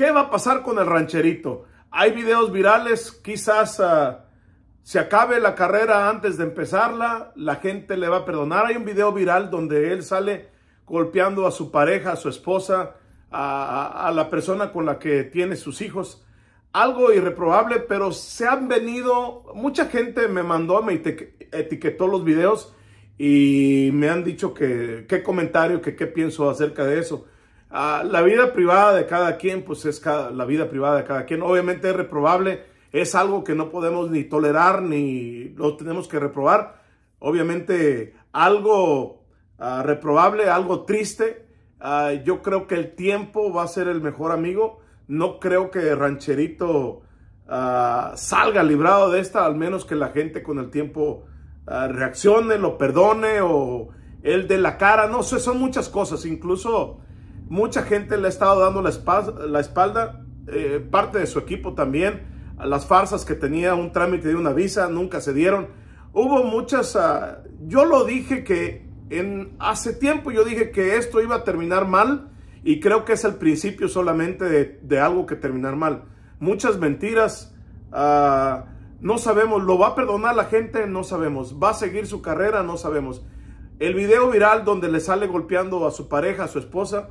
¿Qué va a pasar con el rancherito? Hay videos virales, quizás ah, se acabe la carrera antes de empezarla, la gente le va a perdonar. Hay un video viral donde él sale golpeando a su pareja, a su esposa, a, la persona con la que tiene sus hijos. Algo irreprobable, pero se han venido, mucha gente me mandó, me etiquetó los videos y me han dicho que qué comentario, que qué pienso acerca de eso. Ah, la vida privada de cada quien, pues es la vida privada de cada quien. Obviamente es reprobable, es algo que no podemos ni tolerar ni lo tenemos que reprobar. Obviamente algo ah, reprobable, algo triste. Ah, yo creo que el tiempo va a ser el mejor amigo. No creo que Rancherito salga librado de esta, al menos que la gente con el tiempo reaccione, lo perdone o él de la cara. No sé, son muchas cosas. Incluso Mucha gente le ha estado dando la, espalda, eh, parte de su equipo también. Las farsas que tenía un trámite de una visa nunca se dieron. Hubo muchas... Ah, yo lo dije que en, hace tiempo yo dije que esto iba a terminar mal y creo que es el principio solamente de, algo que terminar mal. Muchas mentiras. Ah, no sabemos, ¿lo va a perdonar la gente? No sabemos. ¿Va a seguir su carrera? No sabemos. El video viral donde le sale golpeando a su pareja, a su esposa,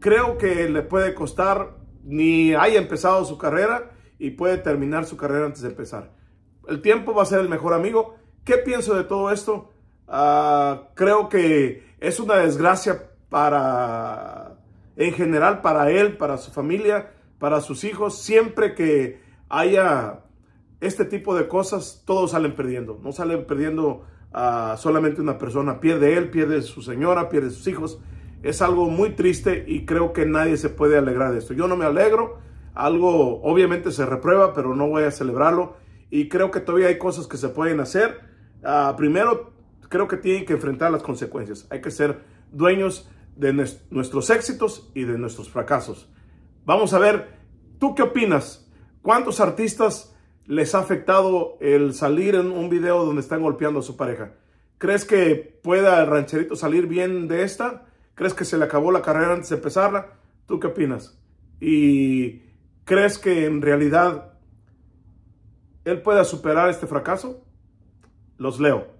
creo que le puede costar ni haya empezado su carrera y puede terminar su carrera antes de empezar. El tiempo va a ser el mejor amigo. ¿Qué pienso de todo esto? Ah, creo que es una desgracia para, en general, para él, para su familia, para sus hijos. Siempre que haya este tipo de cosas, todos salen perdiendo. No salen perdiendo ah, solamente una persona. Pierde él, pierde su señora, pierde sus hijos. Es algo muy triste y creo que nadie se puede alegrar de esto. Yo no me alegro, algo obviamente se reprueba, pero no voy a celebrarlo. Y creo que todavía hay cosas que se pueden hacer. Ah, primero, creo que tienen que enfrentar las consecuencias. Hay que ser dueños de nuestros éxitos y de nuestros fracasos. Vamos a ver, ¿tú qué opinas? ¿Cuántos artistas les ha afectado el salir en un video donde están golpeando a su pareja? ¿Crees que pueda el rancherito salir bien de esta? ¿Crees que se le acabó la carrera antes de empezarla? ¿Tú qué opinas? ¿Y crees que en realidad él pueda superar este fracaso? Los leo.